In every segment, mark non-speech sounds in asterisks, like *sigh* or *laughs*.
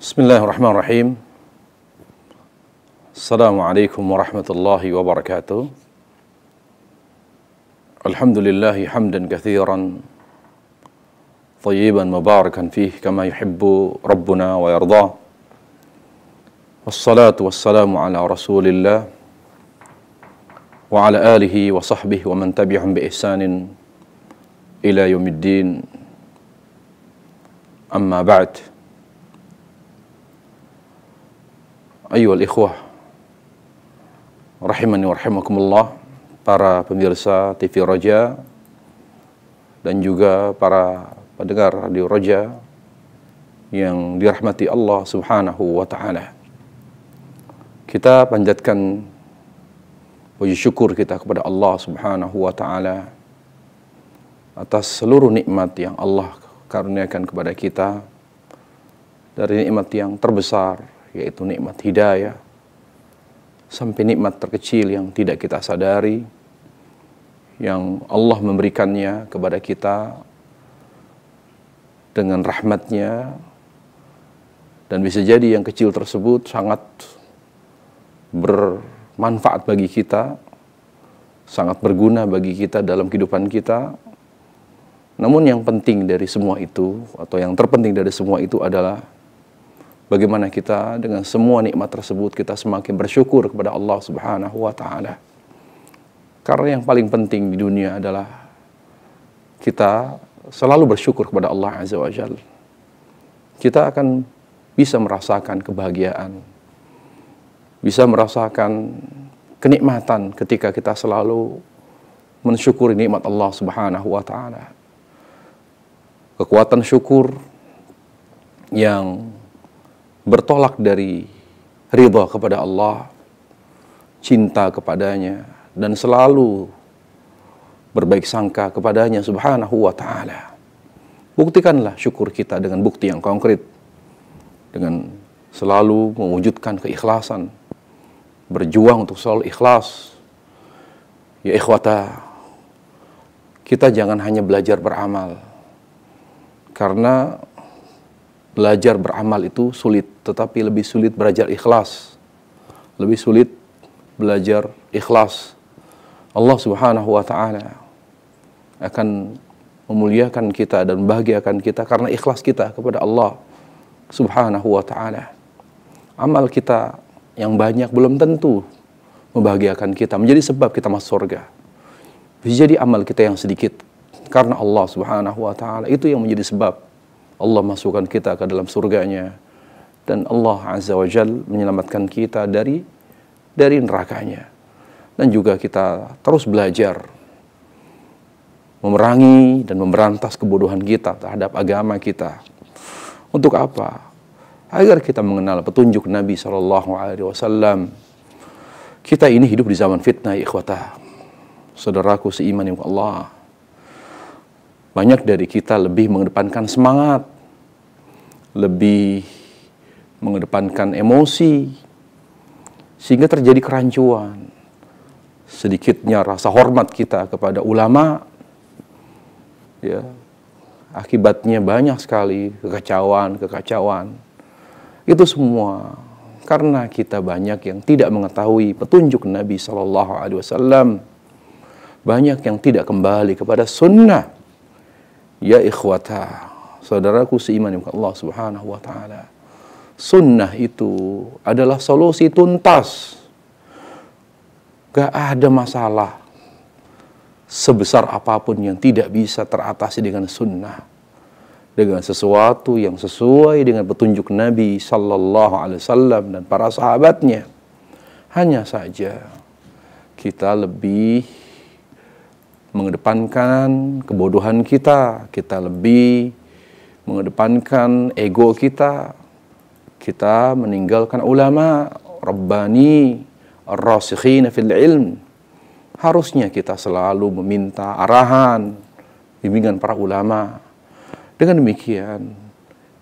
بسم الله الرحمن الرحيم السلام عليكم ورحمة الله وبركاته الحمد لله حمدا كثيرا طيبا مباركا فيه كما يحب ربنا ويرضاه والصلاة والسلام على رسول الله وعلى آله وصحبه ومن تبعهم بإحسان إلى يوم الدين أما بعد Ayuhal ikhwah Rahimani warhimakumullah Para pemirsa TV Roja Dan juga para pendengar Radio Roja Yang dirahmati Allah subhanahu wa ta'ala Kita panjatkan Puji syukur kita kepada Allah subhanahu wa ta'ala Atas seluruh nikmat yang Allah karuniakan kepada kita Dari nikmat yang terbesar yaitu nikmat hidayah, sampai nikmat terkecil yang tidak kita sadari, yang Allah memberikannya kepada kita dengan rahmatnya, dan bisa jadi yang kecil tersebut sangat bermanfaat bagi kita, sangat berguna bagi kita dalam kehidupan kita. Namun yang penting dari semua itu, atau yang terpenting dari semua itu adalah bagaimana kita dengan semua nikmat tersebut kita semakin bersyukur kepada Allah Subhanahu wa taala. Karena yang paling penting di dunia adalah kita selalu bersyukur kepada Allah Azza wa Jal. Kita akan bisa merasakan kebahagiaan. Bisa merasakan kenikmatan ketika kita selalu mensyukuri nikmat Allah Subhanahu wa taala. Kekuatan syukur yang bertolak dari ridha kepada Allah, cinta kepadanya, dan selalu berbaik sangka kepadanya subhanahu wa ta'ala. Buktikanlah syukur kita dengan bukti yang konkret, dengan selalu mewujudkan keikhlasan, berjuang untuk selalu ikhlas. Ya ikhwata, kita jangan hanya belajar beramal, karena belajar beramal itu sulit, tetapi lebih sulit belajar ikhlas. Lebih sulit belajar ikhlas. Allah Subhanahu wa taala akan memuliakan kita dan bahagiakan kita karena ikhlas kita kepada Allah Subhanahu wa taala. Amal kita yang banyak belum tentu membahagiakan kita, menjadi sebab kita masuk surga. Bisa jadi amal kita yang sedikit karena Allah Subhanahu wa taala itu yang menjadi sebab Allah masukkan kita ke dalam surganya dan Allah azza wa jal menyelamatkan kita dari dari nerakanya dan juga kita terus belajar memerangi dan memberantas kebodohan kita terhadap agama kita untuk apa agar kita mengenal petunjuk Nabi Shallallahu Alaihi Wasallam kita ini hidup di zaman fitnah ikhwata saudaraku seiman yang Allah banyak dari kita lebih mengedepankan semangat, lebih mengedepankan emosi, sehingga terjadi kerancuan. Sedikitnya rasa hormat kita kepada ulama, ya, akibatnya banyak sekali kekacauan-kekacauan. Itu semua karena kita banyak yang tidak mengetahui petunjuk Nabi Shallallahu Alaihi Wasallam, banyak yang tidak kembali kepada sunnah Ya ikhwata, saudaraku seiman dengan Allah Subhanahu wa taala. Sunnah itu adalah solusi tuntas. Gak ada masalah sebesar apapun yang tidak bisa teratasi dengan sunnah. Dengan sesuatu yang sesuai dengan petunjuk Nabi Sallallahu Alaihi Wasallam dan para sahabatnya. Hanya saja kita lebih mengedepankan kebodohan kita, kita lebih mengedepankan ego kita, kita meninggalkan ulama, rabbani, rasikhina fil ilm. Harusnya kita selalu meminta arahan, bimbingan para ulama. Dengan demikian,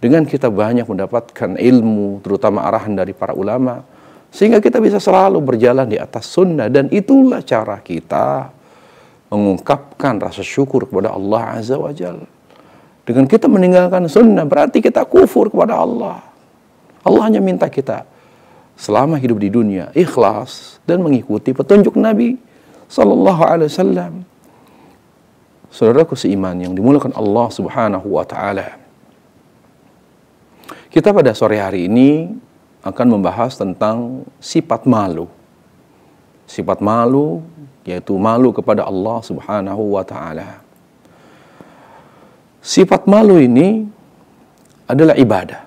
dengan kita banyak mendapatkan ilmu, terutama arahan dari para ulama, sehingga kita bisa selalu berjalan di atas sunnah dan itulah cara kita mengungkapkan rasa syukur kepada Allah Azza wa Jal. Dengan kita meninggalkan sunnah berarti kita kufur kepada Allah. Allah hanya minta kita selama hidup di dunia ikhlas dan mengikuti petunjuk Nabi Sallallahu Alaihi Wasallam. Saudaraku seiman yang dimulakan Allah Subhanahu Wa Taala. Kita pada sore hari ini akan membahas tentang sifat malu sifat malu yaitu malu kepada Allah Subhanahu wa taala. Sifat malu ini adalah ibadah.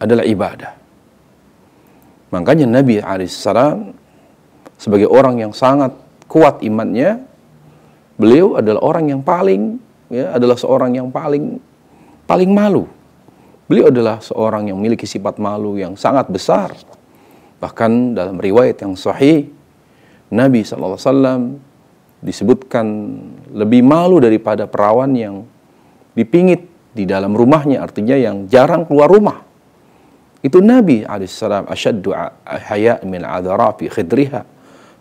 Adalah ibadah. Makanya Nabi alaihissalam sebagai orang yang sangat kuat imannya, beliau adalah orang yang paling ya adalah seorang yang paling paling malu. Beliau adalah seorang yang memiliki sifat malu yang sangat besar Bahkan dalam riwayat yang sahih, Nabi SAW disebutkan lebih malu daripada perawan yang dipingit di dalam rumahnya, artinya yang jarang keluar rumah. Itu Nabi SAW asyaddu haya min adharafi khidriha.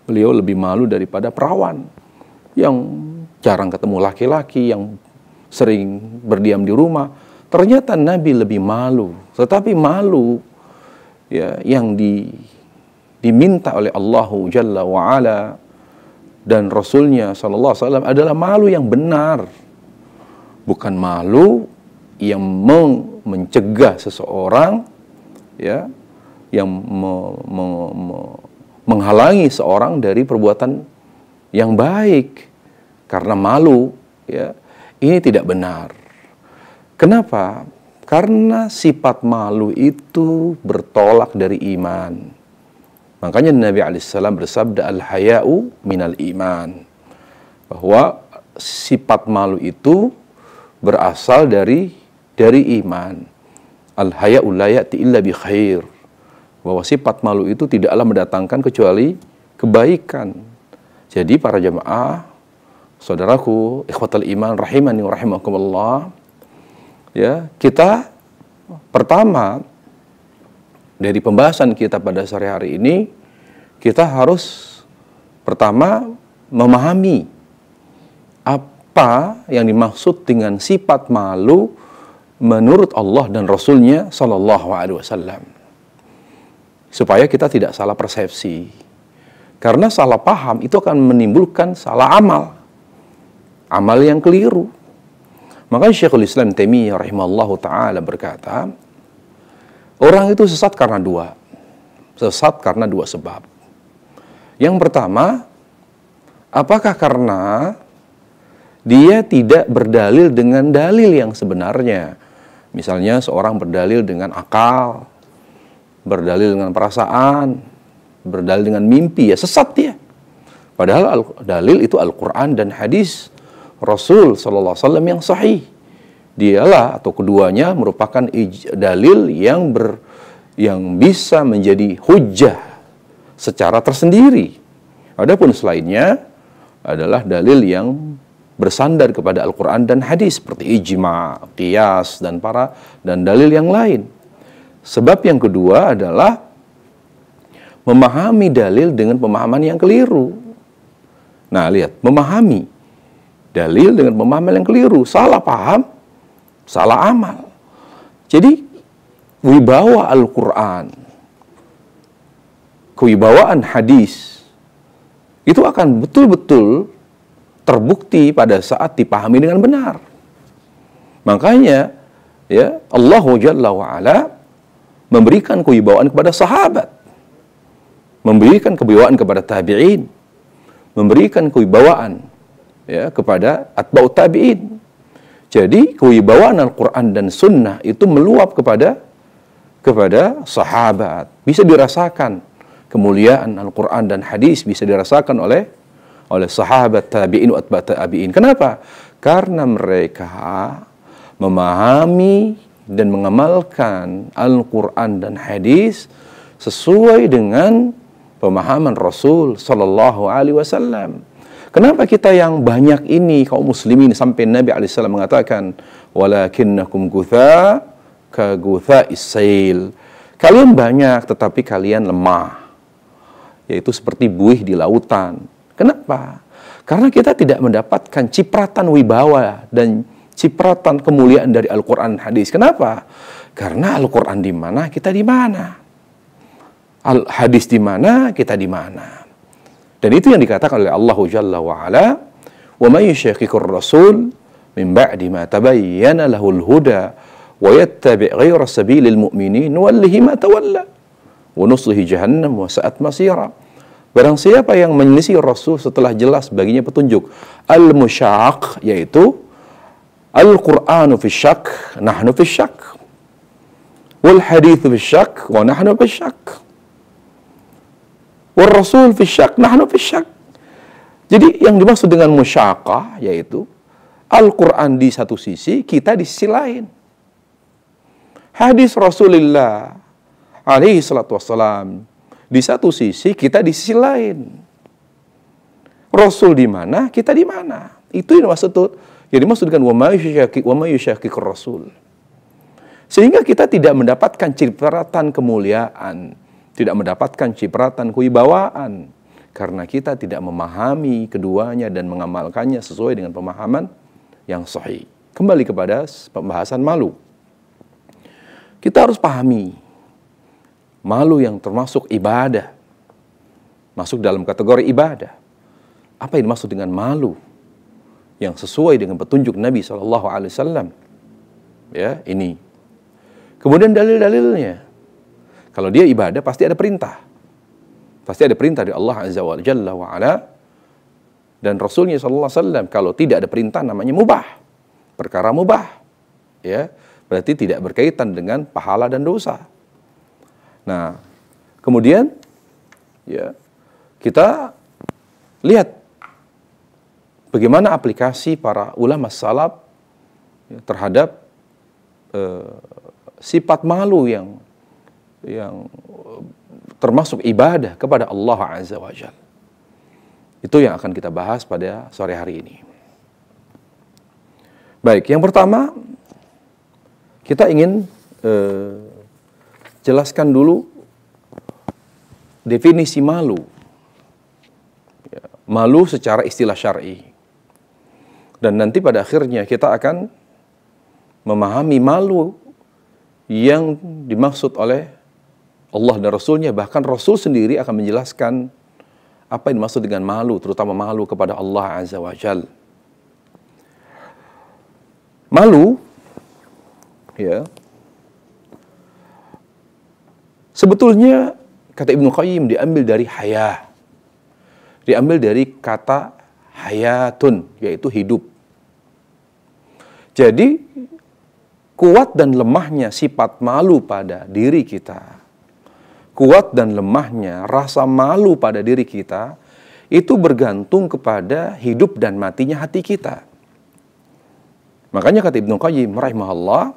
Beliau lebih malu daripada perawan yang jarang ketemu laki-laki, yang sering berdiam di rumah. Ternyata Nabi lebih malu, tetapi malu ya, yang di, diminta oleh Allah Jalla wa'ala dan Rasulnya Shallallahu Alaihi Wasallam adalah malu yang benar. Bukan malu yang mencegah seseorang ya yang me, me, me, menghalangi seorang dari perbuatan yang baik karena malu ya ini tidak benar kenapa karena sifat malu itu bertolak dari iman. Makanya Nabi Alaihissalam bersabda al-haya'u minal iman. Bahwa sifat malu itu berasal dari dari iman. Al-haya'u layati illa bi khair. Bahwa sifat malu itu tidaklah mendatangkan kecuali kebaikan. Jadi para jamaah, saudaraku, ikhwatal iman rahimani wa rahimakumullah, ya kita pertama dari pembahasan kita pada sore hari ini kita harus pertama memahami apa yang dimaksud dengan sifat malu menurut Allah dan Rasulnya Shallallahu Alaihi Wasallam supaya kita tidak salah persepsi karena salah paham itu akan menimbulkan salah amal amal yang keliru maka Syekhul Islam Taimiyah rahimahullahu taala berkata, orang itu sesat karena dua. Sesat karena dua sebab. Yang pertama, apakah karena dia tidak berdalil dengan dalil yang sebenarnya? Misalnya seorang berdalil dengan akal, berdalil dengan perasaan, berdalil dengan mimpi, ya sesat dia. Padahal dalil itu Al-Quran dan hadis. Rasul Sallallahu Alaihi Wasallam yang sahih. Dialah atau keduanya merupakan dalil yang ber, yang bisa menjadi hujah secara tersendiri. Adapun selainnya adalah dalil yang bersandar kepada Al-Quran dan hadis seperti ijma, qiyas, dan para dan dalil yang lain. Sebab yang kedua adalah memahami dalil dengan pemahaman yang keliru. Nah, lihat, memahami Dalil dengan pemahaman yang keliru, salah paham, salah amal. Jadi wibawa Al-Quran, kewibawaan hadis, itu akan betul-betul terbukti pada saat dipahami dengan benar. Makanya ya Allah Jalla ala memberikan kewibawaan kepada sahabat, memberikan kewibawaan kepada tabi'in, memberikan kewibawaan ya, kepada atba'u tabi'in. Jadi kewibawaan Al-Quran dan Sunnah itu meluap kepada kepada sahabat. Bisa dirasakan kemuliaan Al-Quran dan hadis bisa dirasakan oleh oleh sahabat tabi'in wa atba tabi'in. Kenapa? Karena mereka memahami dan mengamalkan Al-Quran dan hadis sesuai dengan pemahaman Rasul Sallallahu Alaihi Wasallam. Kenapa kita yang banyak ini kaum muslimin sampai Nabi alaihissalam mengatakan walakinnakum gutha ka gutha isail. Kalian banyak tetapi kalian lemah. Yaitu seperti buih di lautan. Kenapa? Karena kita tidak mendapatkan cipratan wibawa dan cipratan kemuliaan dari Al-Quran hadis. Kenapa? Karena Al-Quran di mana, kita di mana. Al hadis di mana, kita di mana. Dan itu yang dikatakan oleh Allah Jalla wa'ala, وَمَنْ يُشَيْكِكُ الرَّسُولِ مِنْ بَعْدِ مَا تَبَيَّنَ لَهُ الْهُدَى وَيَتَّبِعْ غَيْرَ سَبِيلِ الْمُؤْمِنِينَ وَلِّهِ مَا تَوَلَّى وَنُصْلِهِ جَهَنَّمُ وَسَأَتْ مَصِيرًا Barang siapa yang menyelisih Rasul setelah jelas baginya petunjuk. al mushaq yaitu Al-Qur'anu fi syak, nahnu fi syak. Wal hadithu fi syak, wa nahnu fi syak. War Rasul fi syak, nahnu fi syak. Jadi yang dimaksud dengan musyakah yaitu Al-Quran di satu sisi, kita di sisi lain. Hadis Rasulullah alaihi salatu wassalam di satu sisi, kita di sisi lain. Rasul di mana, kita di mana. Itu yang maksud tuh. Jadi maksud dengan wama yusyakik, wama yusyakik rasul. Sehingga kita tidak mendapatkan cipratan kemuliaan tidak mendapatkan cipratan kewibawaan karena kita tidak memahami keduanya dan mengamalkannya sesuai dengan pemahaman yang sahih. Kembali kepada pembahasan malu. Kita harus pahami malu yang termasuk ibadah. Masuk dalam kategori ibadah. Apa yang dimaksud dengan malu? Yang sesuai dengan petunjuk Nabi saw Ya, ini. Kemudian dalil-dalilnya. Kalau dia ibadah pasti ada perintah. Pasti ada perintah dari Allah Azza wa Jalla wa ala dan Rasulnya sallallahu alaihi wasallam kalau tidak ada perintah namanya mubah. Perkara mubah. Ya, berarti tidak berkaitan dengan pahala dan dosa. Nah, kemudian ya kita lihat bagaimana aplikasi para ulama salaf ya, terhadap eh, sifat malu yang yang eh, termasuk ibadah kepada Allah Azza wa Jal. Itu yang akan kita bahas pada sore hari ini. Baik, yang pertama kita ingin eh, jelaskan dulu definisi malu. Ya, malu secara istilah syar'i. Dan nanti pada akhirnya kita akan memahami malu yang dimaksud oleh Allah dan Rasulnya, bahkan Rasul sendiri akan menjelaskan apa yang dimaksud dengan malu, terutama malu kepada Allah Azza wa Jal. Malu, ya, sebetulnya kata Ibnu Qayyim diambil dari haya, diambil dari kata hayatun, yaitu hidup. Jadi, kuat dan lemahnya sifat malu pada diri kita kuat dan lemahnya rasa malu pada diri kita itu bergantung kepada hidup dan matinya hati kita. Makanya kata Ibnu Qayyim Allah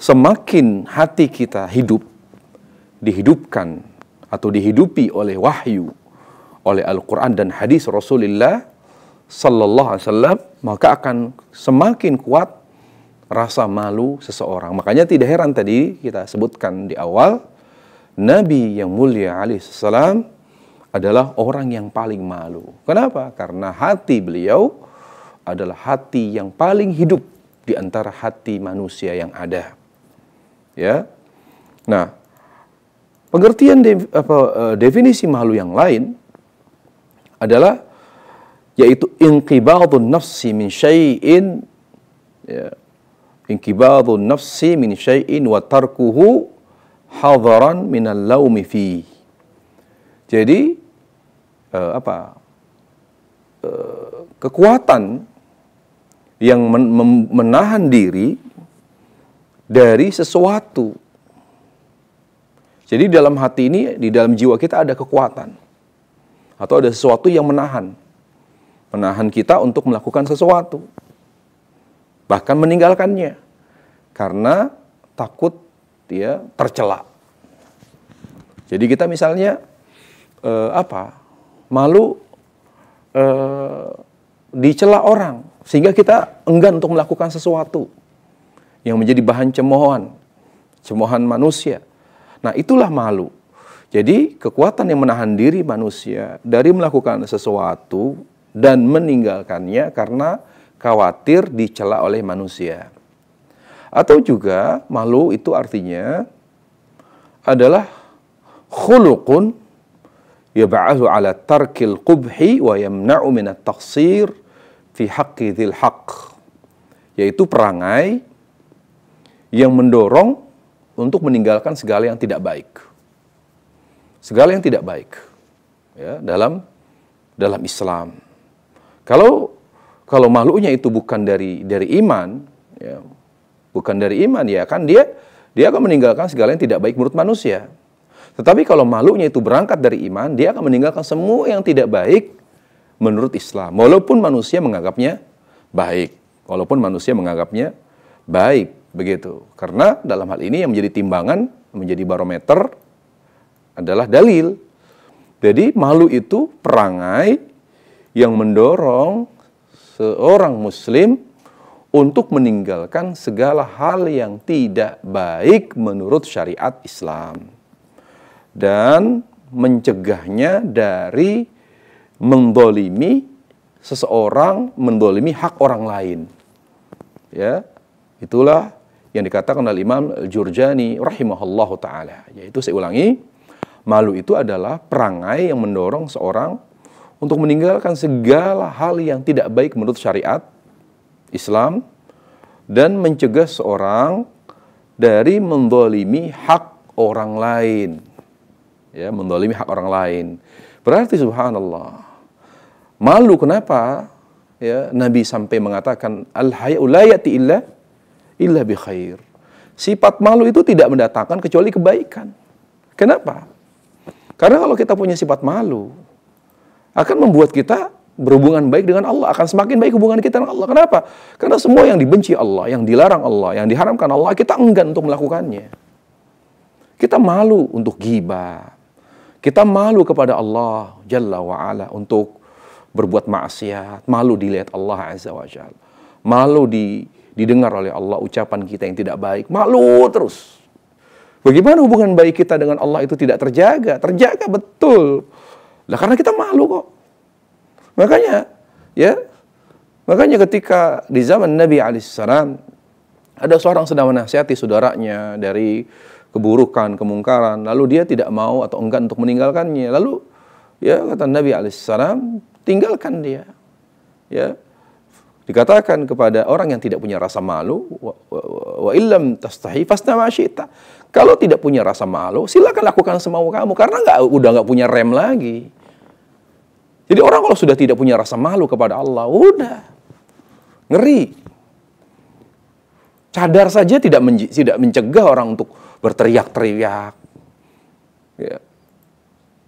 semakin hati kita hidup dihidupkan atau dihidupi oleh wahyu, oleh Al-Qur'an dan hadis Rasulullah sallallahu alaihi wasallam, maka akan semakin kuat rasa malu seseorang. Makanya tidak heran tadi kita sebutkan di awal Nabi yang mulia alaihissalam adalah orang yang paling malu. Kenapa? Karena hati beliau adalah hati yang paling hidup di antara hati manusia yang ada. Ya. Nah, pengertian de, apa, e, definisi malu yang lain adalah yaitu inqibadun nafsi min syai'in ya, inqibadun nafsi min syai'in wa tarkuhu hadharan minal laumi fi. Jadi uh, apa? Uh, kekuatan yang men menahan diri dari sesuatu. Jadi dalam hati ini, di dalam jiwa kita ada kekuatan. Atau ada sesuatu yang menahan. Menahan kita untuk melakukan sesuatu. Bahkan meninggalkannya. Karena takut dia tercela. Jadi kita misalnya eh, apa? malu eh, dicela orang sehingga kita enggan untuk melakukan sesuatu yang menjadi bahan cemoohan, cemoohan manusia. Nah, itulah malu. Jadi, kekuatan yang menahan diri manusia dari melakukan sesuatu dan meninggalkannya karena khawatir dicela oleh manusia. Atau juga malu itu artinya adalah khuluqun yab'athu ala tarkil qubhi wa yamna'u minat taqsir fi haqqi dhil haqq. Yaitu perangai yang mendorong untuk meninggalkan segala yang tidak baik. Segala yang tidak baik ya, dalam dalam Islam. Kalau kalau makhluknya itu bukan dari dari iman, ya, bukan dari iman ya kan dia dia akan meninggalkan segala yang tidak baik menurut manusia. Tetapi kalau makhluknya itu berangkat dari iman, dia akan meninggalkan semua yang tidak baik menurut Islam. Walaupun manusia menganggapnya baik, walaupun manusia menganggapnya baik begitu. Karena dalam hal ini yang menjadi timbangan, menjadi barometer adalah dalil. Jadi malu itu perangai yang mendorong seorang muslim untuk meninggalkan segala hal yang tidak baik menurut syariat Islam dan mencegahnya dari mendolimi seseorang mendolimi hak orang lain ya itulah yang dikatakan oleh Imam Jurjani rahimahullahu taala yaitu saya ulangi malu itu adalah perangai yang mendorong seorang untuk meninggalkan segala hal yang tidak baik menurut syariat Islam dan mencegah seorang dari mendolimi hak orang lain. Ya, mendolimi hak orang lain. Berarti subhanallah. Malu kenapa? Ya, Nabi sampai mengatakan al hayaulayati illa illa bi khair. Sifat malu itu tidak mendatangkan kecuali kebaikan. Kenapa? Karena kalau kita punya sifat malu akan membuat kita berhubungan baik dengan Allah, akan semakin baik hubungan kita dengan Allah. Kenapa? Karena semua yang dibenci Allah, yang dilarang Allah, yang diharamkan Allah, kita enggan untuk melakukannya. Kita malu untuk ghibah. Kita malu kepada Allah Jalla wa Ala, untuk berbuat maksiat, malu dilihat Allah Azza wa Jal. Malu di, didengar oleh Allah ucapan kita yang tidak baik, malu terus. Bagaimana hubungan baik kita dengan Allah itu tidak terjaga? Terjaga betul. Lah karena kita malu kok. Makanya ya makanya ketika di zaman Nabi alaihissalam ada seorang sedang menasihati saudaranya dari keburukan, kemungkaran, lalu dia tidak mau atau enggan untuk meninggalkannya. Lalu ya kata Nabi alaihissalam, tinggalkan dia. Ya. Dikatakan kepada orang yang tidak punya rasa malu, wa, ilm wa tastahi Kalau tidak punya rasa malu, silakan lakukan semau kamu karena nggak udah enggak punya rem lagi. Jadi orang kalau sudah tidak punya rasa malu kepada Allah, udah ngeri. Cadar saja tidak menj- tidak mencegah orang untuk berteriak-teriak. Ya.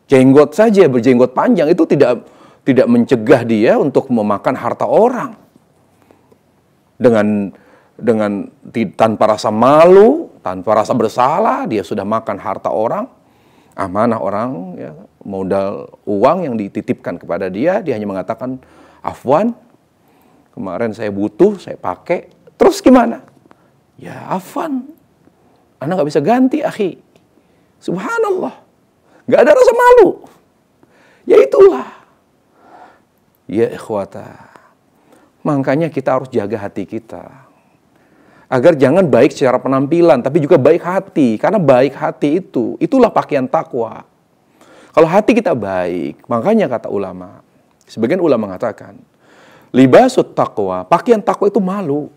Jenggot saja berjenggot panjang itu tidak tidak mencegah dia untuk memakan harta orang dengan dengan tanpa rasa malu, tanpa rasa bersalah, dia sudah makan harta orang, amanah orang, ya, modal uang yang dititipkan kepada dia, dia hanya mengatakan, Afwan, kemarin saya butuh, saya pakai, terus gimana? Ya Afwan, Anda nggak bisa ganti, akhi. Subhanallah, nggak ada rasa malu. Ya itulah. Ya ikhwata, makanya kita harus jaga hati kita. Agar jangan baik secara penampilan, tapi juga baik hati. Karena baik hati itu, itulah pakaian takwa kalau hati kita baik, makanya kata ulama, sebagian ulama mengatakan, libasut takwa, pakaian takwa itu malu.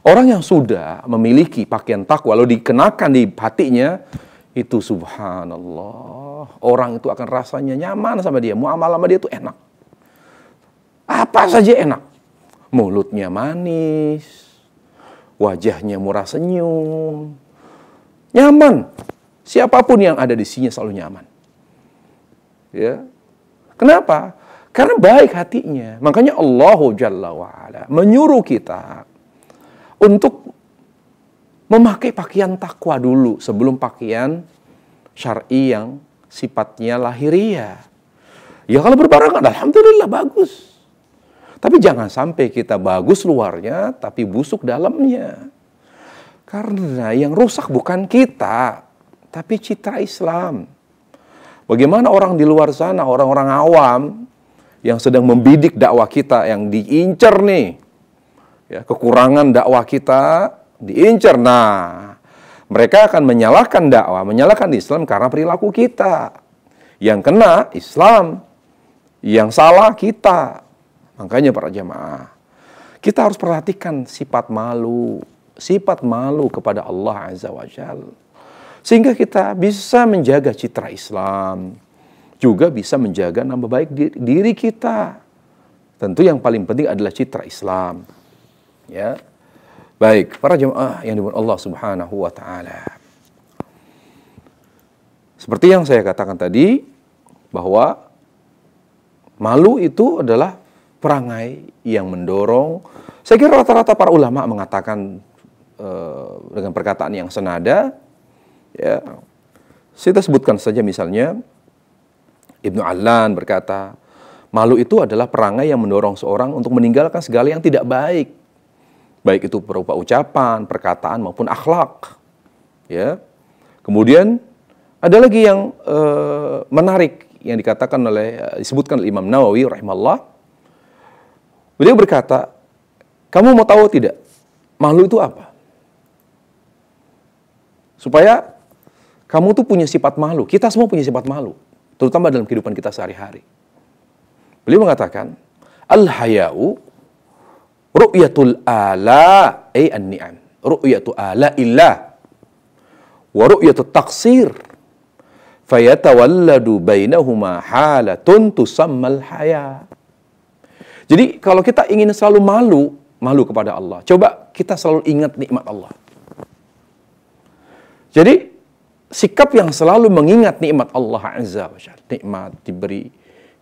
Orang yang sudah memiliki pakaian takwa, lalu dikenakan di hatinya, itu subhanallah. Orang itu akan rasanya nyaman sama dia, muamalah sama dia itu enak. Apa saja enak. Mulutnya manis, wajahnya murah senyum, nyaman. Siapapun yang ada di sini selalu nyaman. Ya. Kenapa? Karena baik hatinya. Makanya Allah Jalla wa'ala menyuruh kita untuk memakai pakaian takwa dulu sebelum pakaian syar'i yang sifatnya lahiriah. Ya kalau berbarengan alhamdulillah bagus. Tapi jangan sampai kita bagus luarnya tapi busuk dalamnya. Karena yang rusak bukan kita, tapi citra Islam. Bagaimana orang di luar sana, orang-orang awam yang sedang membidik dakwah kita, yang diincer nih, ya, kekurangan dakwah kita diincer. Nah, mereka akan menyalahkan dakwah, menyalahkan Islam karena perilaku kita. Yang kena Islam, yang salah kita. Makanya para jemaah, kita harus perhatikan sifat malu, sifat malu kepada Allah Azza wa Jalla sehingga kita bisa menjaga citra Islam, juga bisa menjaga nama baik diri kita. Tentu yang paling penting adalah citra Islam. Ya. Baik, para jemaah yang dimuliakan Allah Subhanahu wa taala. Seperti yang saya katakan tadi bahwa malu itu adalah perangai yang mendorong. Saya kira rata-rata para ulama mengatakan uh, dengan perkataan yang senada Ya. Kita sebutkan saja misalnya Ibnu Allan berkata, malu itu adalah perangai yang mendorong seorang untuk meninggalkan segala yang tidak baik. Baik itu berupa ucapan, perkataan maupun akhlak. Ya. Kemudian ada lagi yang e, menarik yang dikatakan oleh eh, disebutkan oleh Imam Nawawi rahimahullah. Beliau berkata, "Kamu mau tahu tidak? Malu itu apa?" Supaya kamu tuh punya sifat malu. Kita semua punya sifat malu. Terutama dalam kehidupan kita sehari-hari. Beliau mengatakan, Al-haya'u ru'yatul ala ay an-ni'am. Ru'yatu ala illah. Wa ru'yatu taqsir. Fayatawalladu bainahuma halatun tusammal haya. Jadi kalau kita ingin selalu malu, malu kepada Allah. Coba kita selalu ingat nikmat Allah. Jadi sikap yang selalu mengingat nikmat Allah Azza wa Jalla. Nikmat diberi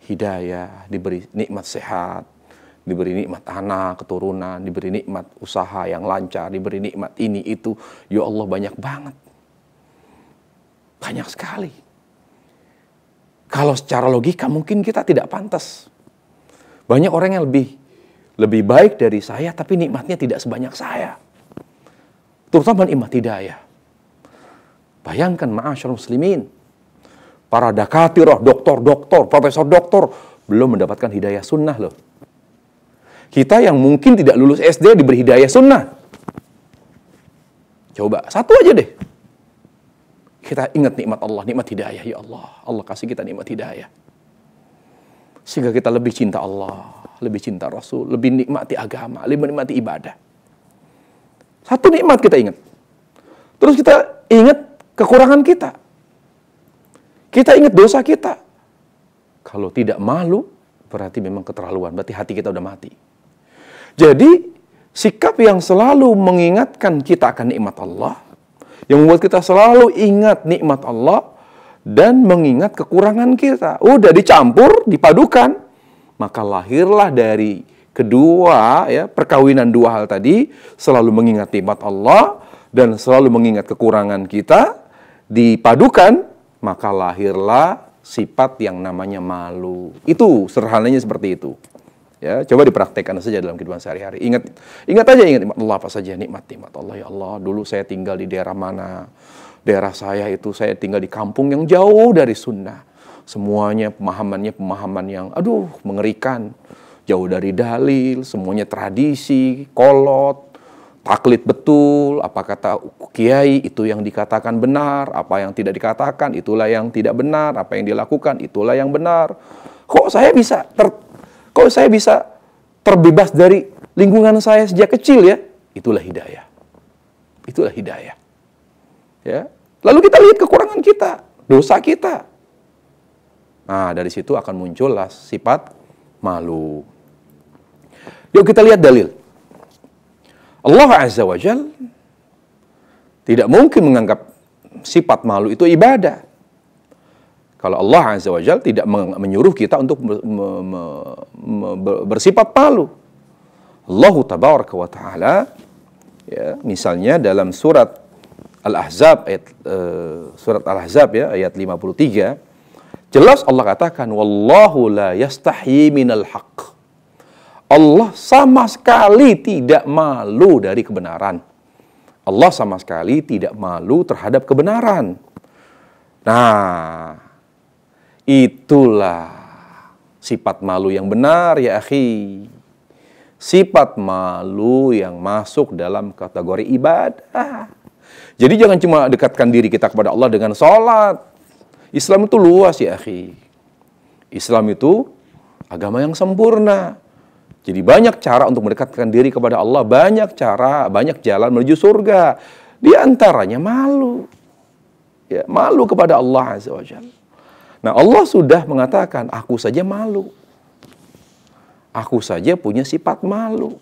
hidayah, diberi nikmat sehat, diberi nikmat anak, keturunan, diberi nikmat usaha yang lancar, diberi nikmat ini itu. Ya Allah banyak banget. Banyak sekali. Kalau secara logika mungkin kita tidak pantas. Banyak orang yang lebih lebih baik dari saya tapi nikmatnya tidak sebanyak saya. Terutama nikmat hidayah Bayangkan ma'asyur muslimin. Para dakatiroh, doktor-doktor, profesor-doktor belum mendapatkan hidayah sunnah loh. Kita yang mungkin tidak lulus SD diberi hidayah sunnah. Coba satu aja deh. Kita ingat nikmat Allah, nikmat hidayah ya Allah. Allah kasih kita nikmat hidayah. Sehingga kita lebih cinta Allah, lebih cinta Rasul, lebih nikmati agama, lebih menikmati ibadah. Satu nikmat kita ingat. Terus kita ingat kekurangan kita. Kita ingat dosa kita. Kalau tidak malu, berarti memang keterlaluan. Berarti hati kita udah mati. Jadi, sikap yang selalu mengingatkan kita akan nikmat Allah, yang membuat kita selalu ingat nikmat Allah, dan mengingat kekurangan kita. Udah dicampur, dipadukan. Maka lahirlah dari kedua ya perkawinan dua hal tadi selalu mengingat nikmat Allah dan selalu mengingat kekurangan kita dipadukan, maka lahirlah sifat yang namanya malu. Itu sederhananya seperti itu. Ya, coba dipraktekkan saja dalam kehidupan sehari-hari. Ingat, ingat aja ingat nikmat Allah apa saja nikmat nikmat Allah ya Allah. Dulu saya tinggal di daerah mana? Daerah saya itu saya tinggal di kampung yang jauh dari sunnah. Semuanya pemahamannya pemahaman yang aduh mengerikan. Jauh dari dalil, semuanya tradisi, kolot, taklit betul, apa kata kiai itu yang dikatakan benar, apa yang tidak dikatakan itulah yang tidak benar, apa yang dilakukan itulah yang benar. Kok saya bisa ter, kok saya bisa terbebas dari lingkungan saya sejak kecil ya? Itulah hidayah. Itulah hidayah. Ya. Lalu kita lihat kekurangan kita, dosa kita. Nah, dari situ akan muncullah sifat malu. Yuk kita lihat dalil. Allah Azza wa Jal tidak mungkin menganggap sifat malu itu ibadah. Kalau Allah Azza wa Jal tidak menyuruh kita untuk bersifat malu. Allah tabaraka wa ta'ala ya, misalnya dalam surat Al-Ahzab ayat uh, surat Al-Ahzab ya ayat 53 jelas Allah katakan wallahu la yastahyi minal haqq Allah sama sekali tidak malu dari kebenaran. Allah sama sekali tidak malu terhadap kebenaran. Nah, itulah sifat malu yang benar ya akhi. Sifat malu yang masuk dalam kategori ibadah. Jadi jangan cuma dekatkan diri kita kepada Allah dengan sholat. Islam itu luas ya akhi. Islam itu agama yang sempurna. Jadi banyak cara untuk mendekatkan diri kepada Allah, banyak cara, banyak jalan menuju surga. Di antaranya malu. Ya, malu kepada Allah Azza wa Nah, Allah sudah mengatakan, aku saja malu. Aku saja punya sifat malu.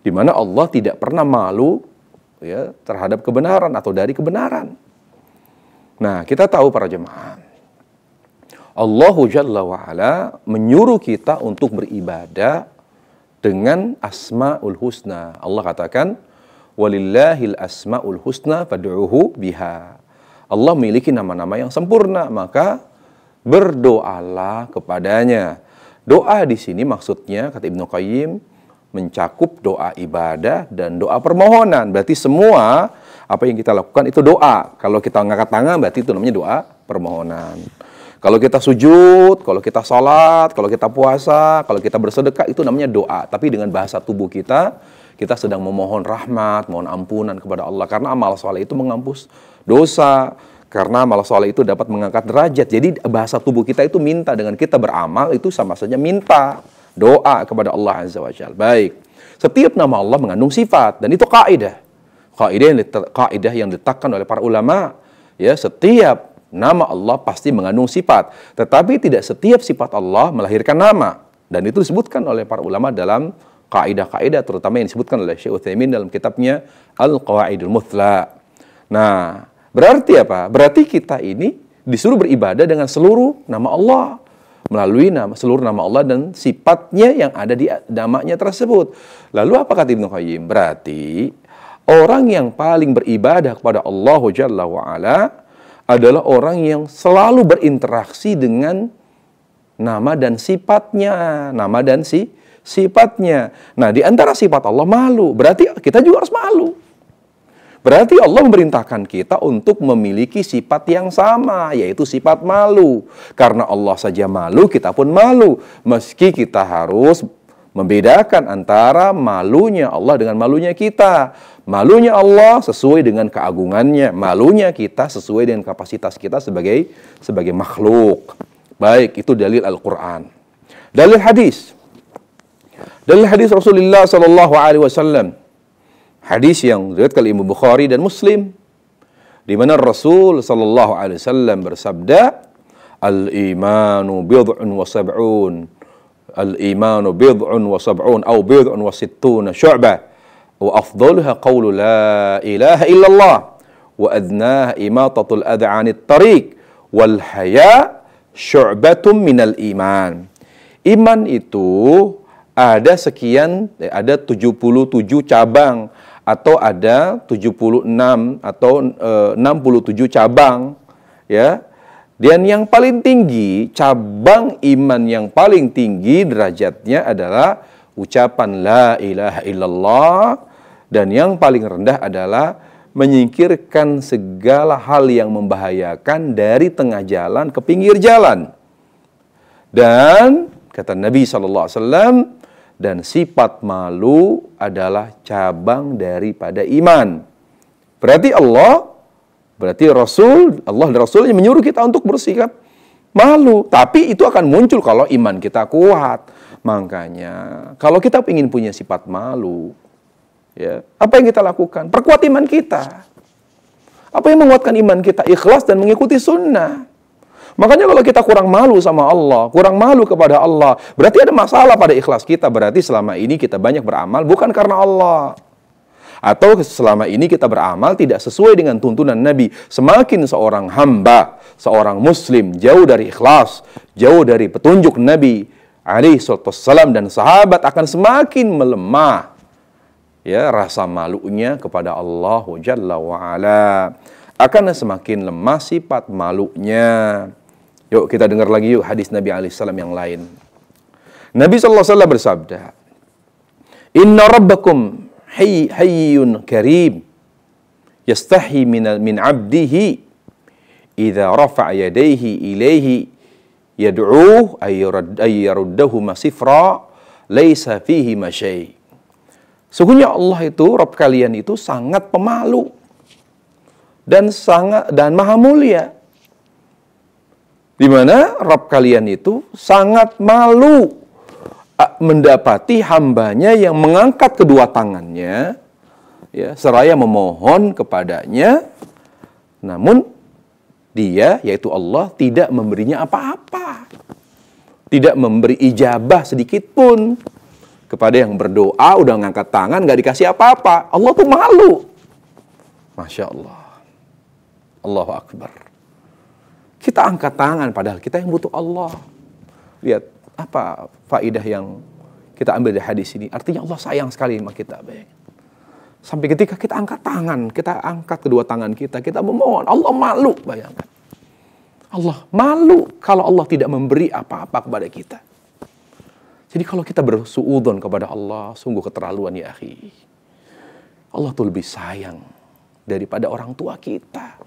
Di mana Allah tidak pernah malu ya terhadap kebenaran atau dari kebenaran. Nah, kita tahu para jemaah Allahu Jalla wa'ala menyuruh kita untuk beribadah dengan asma'ul husna. Allah katakan, walillahil asma'ul husna fadu'uhu biha. Allah memiliki nama-nama yang sempurna, maka berdoalah kepadanya. Doa di sini maksudnya, kata Ibnu Qayyim, mencakup doa ibadah dan doa permohonan. Berarti semua apa yang kita lakukan itu doa. Kalau kita ngangkat tangan berarti itu namanya doa permohonan. Kalau kita sujud, kalau kita sholat, kalau kita puasa, kalau kita bersedekah, itu namanya doa. Tapi dengan bahasa tubuh kita, kita sedang memohon rahmat, mohon ampunan kepada Allah. Karena amal soleh itu mengampus dosa, karena amal soleh itu dapat mengangkat derajat. Jadi bahasa tubuh kita itu minta dengan kita beramal itu sama saja minta doa kepada Allah Azza wa Jal. Baik. Setiap nama Allah mengandung sifat dan itu kaidah. Kaidah yang kaidah yang oleh para ulama ya setiap Nama Allah pasti mengandung sifat, tetapi tidak setiap sifat Allah melahirkan nama. Dan itu disebutkan oleh para ulama dalam kaidah-kaidah terutama yang disebutkan oleh Syekh Uthaymin dalam kitabnya Al-Qawaidul Muthla. Nah, berarti apa? Berarti kita ini disuruh beribadah dengan seluruh nama Allah melalui nama seluruh nama Allah dan sifatnya yang ada di namanya tersebut. Lalu apa kata Ibnu Qayyim? Berarti orang yang paling beribadah kepada Allah Jalla wa'ala adalah orang yang selalu berinteraksi dengan nama dan sifatnya, nama dan si sifatnya. Nah, di antara sifat Allah malu, berarti kita juga harus malu. Berarti Allah memerintahkan kita untuk memiliki sifat yang sama, yaitu sifat malu. Karena Allah saja malu, kita pun malu. Meski kita harus membedakan antara malunya Allah dengan malunya kita. Malunya Allah sesuai dengan keagungannya. Malunya kita sesuai dengan kapasitas kita sebagai sebagai makhluk. Baik, itu dalil Al-Quran. Dalil hadis. Dalil hadis Rasulullah Sallallahu Alaihi Wasallam. Hadis yang diriwayatkan oleh Imam Bukhari dan Muslim. Di mana Rasul Sallallahu Alaihi Wasallam bersabda, Al-imanu bid'un wa sab'un. Al-imanu bid'un wa sab'un. Atau bid'un wa sittuna syu'bah wa afdaluha qawlu la ilaha illallah wa adnaha imatatul ad'anit tariq wal haya syu'batum minal iman iman itu ada sekian eh, ada 77 cabang atau ada 76 atau e, eh, 67 cabang ya dan yang paling tinggi cabang iman yang paling tinggi derajatnya adalah ucapan la ilaha illallah dan yang paling rendah adalah menyingkirkan segala hal yang membahayakan dari tengah jalan ke pinggir jalan. Dan kata Nabi SAW, dan sifat malu adalah cabang daripada iman. Berarti Allah, berarti Rasul, Allah dan Rasulnya menyuruh kita untuk bersikap malu. Tapi itu akan muncul kalau iman kita kuat. Makanya kalau kita ingin punya sifat malu, ya, apa yang kita lakukan? Perkuat iman kita. Apa yang menguatkan iman kita? Ikhlas dan mengikuti sunnah. Makanya kalau kita kurang malu sama Allah, kurang malu kepada Allah, berarti ada masalah pada ikhlas kita. Berarti selama ini kita banyak beramal bukan karena Allah. Atau selama ini kita beramal tidak sesuai dengan tuntunan Nabi. Semakin seorang hamba, seorang muslim jauh dari ikhlas, jauh dari petunjuk Nabi, alaihi wassalam dan sahabat akan semakin melemah ya rasa malunya kepada Allah Jalla wa ala. Akan semakin lemah sifat malunya. Yuk kita dengar lagi yuk hadis Nabi alaihi salam yang lain. Nabi sallallahu alaihi wasallam bersabda, "Inna rabbakum hayyun karim yastahi min min 'abdihi idza rafa'a yadayhi yad'uh ayyaruddahu masifra laisa fihi masyai. Sungguhnya Allah itu, Rob kalian itu sangat pemalu dan sangat dan maha mulia. Di mana Rob kalian itu sangat malu mendapati hambanya yang mengangkat kedua tangannya ya seraya memohon kepadanya namun dia, yaitu Allah, tidak memberinya apa-apa. Tidak memberi ijabah sedikit pun kepada yang berdoa, udah ngangkat tangan, nggak dikasih apa-apa. Allah tuh malu. Masya Allah. Allahu Akbar. Kita angkat tangan padahal kita yang butuh Allah. Lihat apa faidah yang kita ambil dari hadis ini. Artinya Allah sayang sekali sama kita. Bayangin. Sampai ketika kita angkat tangan, kita angkat kedua tangan kita, kita memohon. Allah malu, bayangkan. Allah malu kalau Allah tidak memberi apa-apa kepada kita. Jadi kalau kita bersuudon kepada Allah, sungguh keterlaluan ya akhi. Allah tuh lebih sayang daripada orang tua kita.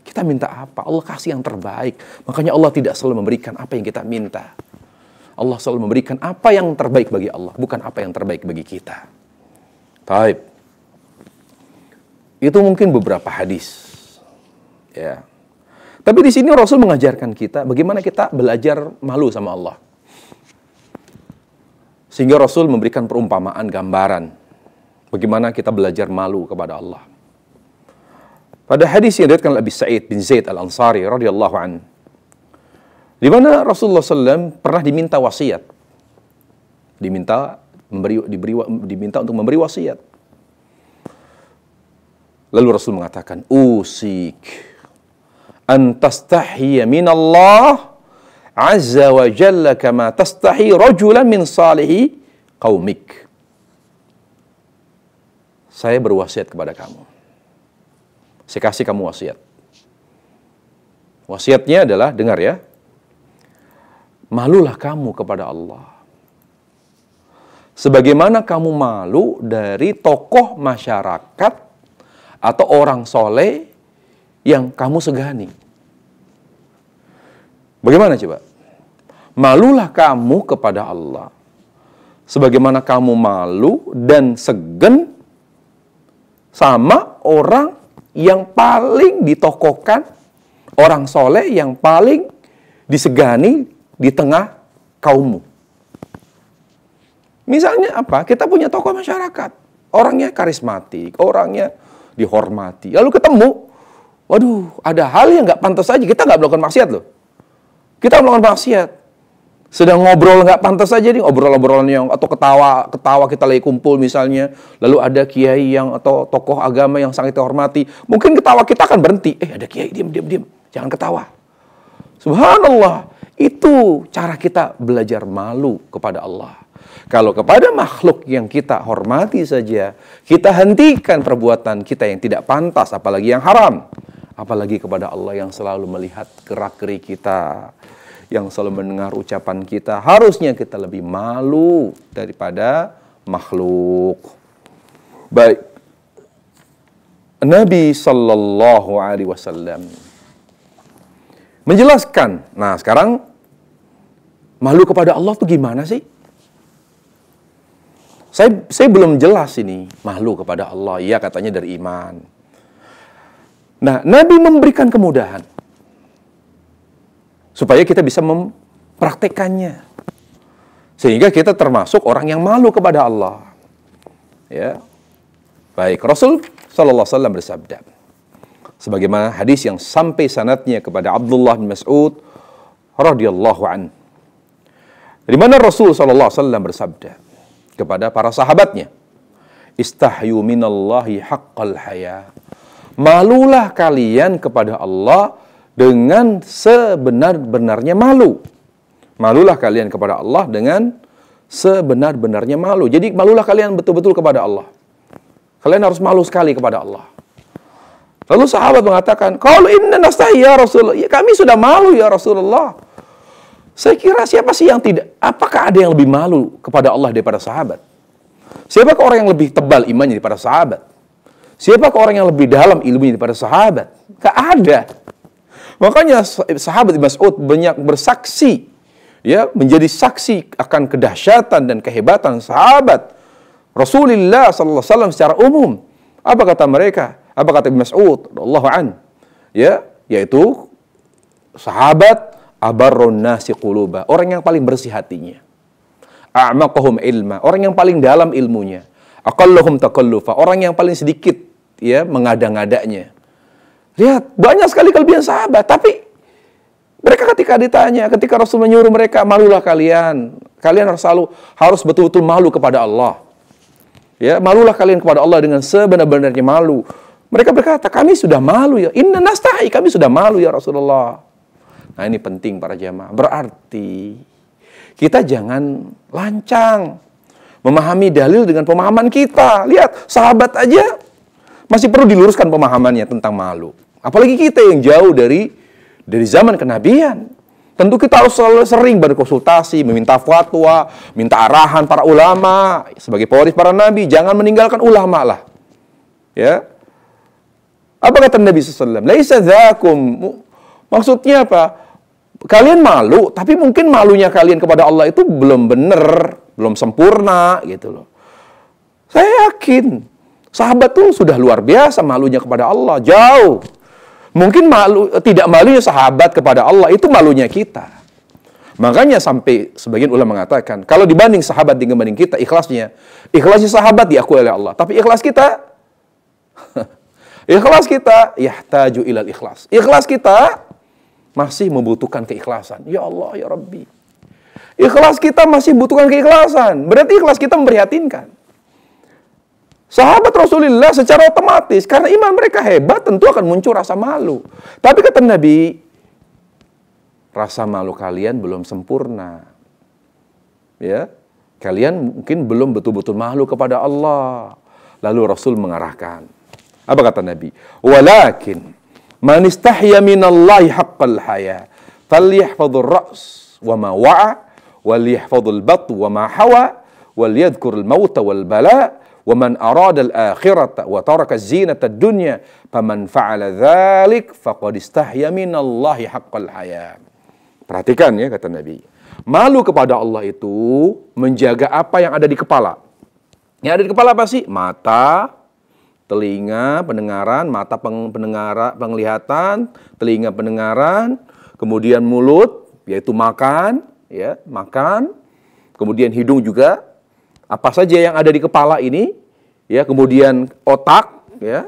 Kita minta apa? Allah kasih yang terbaik. Makanya Allah tidak selalu memberikan apa yang kita minta. Allah selalu memberikan apa yang terbaik bagi Allah, bukan apa yang terbaik bagi kita. Taib. Itu mungkin beberapa hadis. Ya. Tapi di sini Rasul mengajarkan kita bagaimana kita belajar malu sama Allah. Sehingga Rasul memberikan perumpamaan gambaran bagaimana kita belajar malu kepada Allah. Pada hadis yang diriwayatkan Abi Sa'id bin Zaid Al-Ansari radhiyallahu an di mana Rasulullah SAW pernah diminta wasiat. Diminta memberi diberi diminta untuk memberi wasiat. Lalu Rasul mengatakan, "Usik antastahiyya min Allah azza wa jalla kama tastahi rajulan min salihi qaumik." Saya berwasiat kepada kamu. Saya kasih kamu wasiat. Wasiatnya adalah dengar ya. Malulah kamu kepada Allah sebagaimana kamu malu dari tokoh masyarakat atau orang soleh yang kamu segani. Bagaimana coba? Malulah kamu kepada Allah. Sebagaimana kamu malu dan segen sama orang yang paling ditokohkan, orang soleh yang paling disegani di tengah kaummu. Misalnya apa? Kita punya tokoh masyarakat. Orangnya karismatik, orangnya dihormati. Lalu ketemu, waduh, ada hal yang nggak pantas aja. Kita nggak melakukan maksiat loh. Kita melakukan maksiat. Sedang ngobrol nggak pantas aja nih, obrol-obrolan yang atau ketawa ketawa kita lagi kumpul misalnya. Lalu ada kiai yang atau tokoh agama yang sangat dihormati. Mungkin ketawa kita akan berhenti. Eh ada kiai, diam, diam, diam. Jangan ketawa. Subhanallah. Itu cara kita belajar malu kepada Allah. Kalau kepada makhluk yang kita hormati saja, kita hentikan perbuatan kita yang tidak pantas, apalagi yang haram. Apalagi kepada Allah yang selalu melihat gerak-gerik kita, yang selalu mendengar ucapan kita, harusnya kita lebih malu daripada makhluk. Baik. Nabi Shallallahu Alaihi Wasallam menjelaskan. Nah sekarang malu kepada Allah itu gimana sih? Saya saya belum jelas ini malu kepada Allah. ya katanya dari iman. Nah, Nabi memberikan kemudahan supaya kita bisa mempraktekannya. Sehingga kita termasuk orang yang malu kepada Allah. Ya. Baik, Rasul sallallahu alaihi bersabda sebagaimana hadis yang sampai sanatnya kepada Abdullah bin Mas'ud radhiyallahu an. Di mana Rasul sallallahu alaihi wasallam bersabda, kepada para sahabatnya. Istahyu minallahi haqqal haya. Malulah kalian kepada Allah dengan sebenar-benarnya malu. Malulah kalian kepada Allah dengan sebenar-benarnya malu. Jadi malulah kalian betul-betul kepada Allah. Kalian harus malu sekali kepada Allah. Lalu sahabat mengatakan, kalau inna nastahi ya Rasulullah, ya, kami sudah malu ya Rasulullah. Saya kira siapa sih yang tidak, apakah ada yang lebih malu kepada Allah daripada sahabat? Siapa orang yang lebih tebal imannya daripada sahabat? Siapa orang yang lebih dalam ilmunya daripada sahabat? Gak ada. Makanya sahabat Mas'ud banyak bersaksi ya menjadi saksi akan kedahsyatan dan kehebatan sahabat Rasulullah sallallahu alaihi wasallam secara umum. Apa kata mereka? Apa kata Ibn Mas'ud radhiyallahu Ya, yaitu sahabat abarrun nasi quluba, orang yang paling bersih hatinya. A'maqahum ilma, orang yang paling dalam ilmunya. Aqalluhum takallufa, orang yang paling sedikit ya mengada-ngadanya. Lihat, banyak sekali kelebihan sahabat, tapi mereka ketika ditanya, ketika Rasul menyuruh mereka, malulah kalian. Kalian harus selalu harus betul-betul malu kepada Allah. Ya, malulah kalian kepada Allah dengan sebenar-benarnya malu. Mereka berkata, kami sudah malu ya. Inna nastai, kami sudah malu ya Rasulullah. Nah ini penting para jamaah. Berarti kita jangan lancang memahami dalil dengan pemahaman kita. Lihat, sahabat aja masih perlu diluruskan pemahamannya tentang malu. Apalagi kita yang jauh dari dari zaman kenabian. Tentu kita harus selalu sering berkonsultasi, meminta fatwa, minta arahan para ulama sebagai pewaris para nabi. Jangan meninggalkan ulama lah. Ya. Apa kata Nabi SAW? Laisa Maksudnya apa? kalian malu, tapi mungkin malunya kalian kepada Allah itu belum benar, belum sempurna gitu loh. Saya yakin sahabat tuh sudah luar biasa malunya kepada Allah, jauh. Mungkin malu tidak malunya sahabat kepada Allah itu malunya kita. Makanya sampai sebagian ulama mengatakan, kalau dibanding sahabat dengan dibanding kita ikhlasnya, ikhlasnya sahabat diakui oleh Allah, tapi ikhlas kita *laughs* ikhlas kita yahtaju ilal ikhlas. Ikhlas kita masih membutuhkan keikhlasan. Ya Allah, ya Rabbi. Ikhlas kita masih butuhkan keikhlasan. Berarti ikhlas kita memprihatinkan. Sahabat Rasulullah secara otomatis karena iman mereka hebat tentu akan muncul rasa malu. Tapi kata Nabi, rasa malu kalian belum sempurna. Ya, kalian mungkin belum betul-betul malu kepada Allah. Lalu Rasul mengarahkan. Apa kata Nabi? Walakin Man istahya minallahi haqqal haya falyahfadhur ra's wa ma wa'a walyahfadhul bat wa ma hawa al mauta wal bala' wa man arada al-akhirata wa taraka zinata ad-dunya faman fa'ala dzalik faqad istahya minallahi haqqal haya. Perhatikan ya kata Nabi. Malu kepada Allah itu menjaga apa yang ada di kepala. Yang ada di kepala apa sih? Mata, telinga pendengaran, mata peng, pendengara, penglihatan, telinga pendengaran, kemudian mulut yaitu makan, ya, makan, kemudian hidung juga apa saja yang ada di kepala ini, ya, kemudian otak, ya,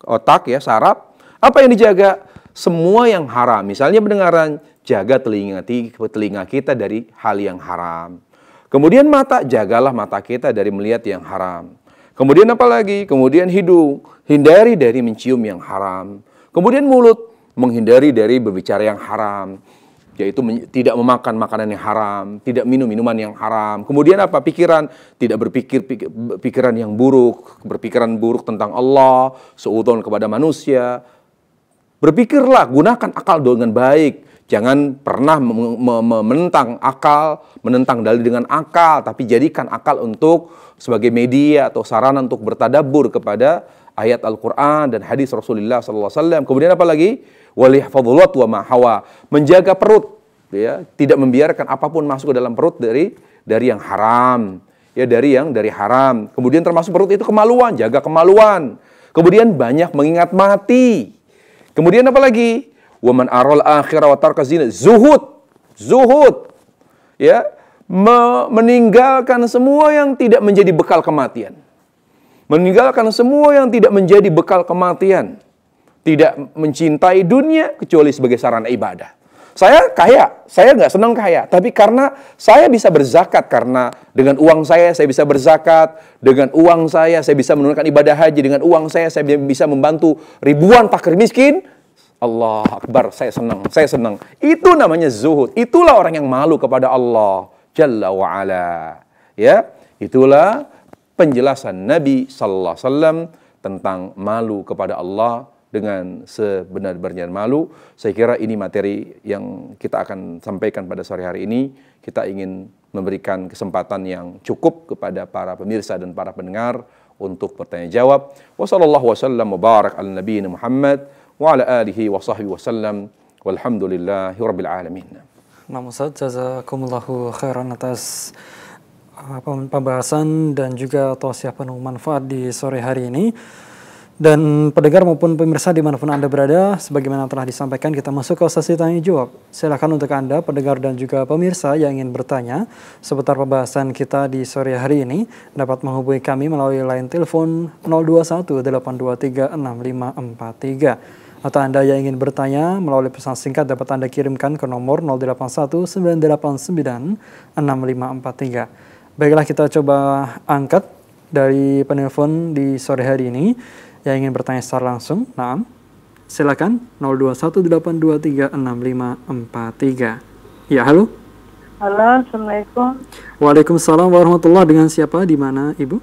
otak ya, saraf. Apa yang dijaga? Semua yang haram. Misalnya pendengaran, jaga telinga telinga kita dari hal yang haram. Kemudian mata, jagalah mata kita dari melihat yang haram. Kemudian apa lagi? Kemudian hidung, hindari dari mencium yang haram. Kemudian mulut, menghindari dari berbicara yang haram, yaitu tidak memakan makanan yang haram, tidak minum minuman yang haram. Kemudian apa? Pikiran, tidak berpikir pikir, pikiran yang buruk, berpikiran buruk tentang Allah, seutuhnya kepada manusia. Berpikirlah, gunakan akal dengan baik Jangan pernah menentang akal, menentang dalil dengan akal, tapi jadikan akal untuk sebagai media atau sarana untuk bertadabur kepada ayat Al-Quran dan hadis Rasulullah SAW. Kemudian apa lagi? Walihfadhulat wa mahawa. Menjaga perut. Ya, tidak membiarkan apapun masuk ke dalam perut dari dari yang haram. Ya, dari yang dari haram. Kemudian termasuk perut itu kemaluan. Jaga kemaluan. Kemudian banyak mengingat mati. Kemudian apa lagi? wa man aral akhirah wa tarka zina zuhud zuhud ya me meninggalkan semua yang tidak menjadi bekal kematian meninggalkan semua yang tidak menjadi bekal kematian tidak mencintai dunia kecuali sebagai sarana ibadah saya kaya, saya nggak senang kaya, tapi karena saya bisa berzakat karena dengan uang saya saya bisa berzakat, dengan uang saya saya bisa menunaikan ibadah haji, dengan uang saya saya bisa membantu ribuan fakir miskin, Allah Akbar, saya senang, saya senang. Itu namanya zuhud. Itulah orang yang malu kepada Allah Jalla wa ala. Ya, itulah penjelasan Nabi sallallahu alaihi wasallam tentang malu kepada Allah dengan sebenar-benarnya malu. Saya kira ini materi yang kita akan sampaikan pada sore hari ini. Kita ingin memberikan kesempatan yang cukup kepada para pemirsa dan para pendengar untuk bertanya jawab. Wassalamualaikum warahmatullahi wabarakatuh wa ala alihi wa sahbihi wa sallam walhamdulillahi rabbil alamin. Nah, Ustaz, jazakumullahu khairan atas uh, pembahasan dan juga tausiah penuh manfaat di sore hari ini. Dan pendengar maupun pemirsa dimanapun Anda berada, sebagaimana telah disampaikan, kita masuk ke sesi tanya jawab. Silakan untuk Anda, pendengar dan juga pemirsa yang ingin bertanya seputar pembahasan kita di sore hari ini, dapat menghubungi kami melalui line telepon 021 823 6543. Atau Anda yang ingin bertanya melalui pesan singkat dapat Anda kirimkan ke nomor 0819896543. Baiklah kita coba angkat dari penelpon di sore hari ini yang ingin bertanya secara langsung. Nah, Silakan 0218236543. Ya, halo. Halo, Assalamualaikum. Waalaikumsalam warahmatullahi Dengan siapa? Di mana, Ibu?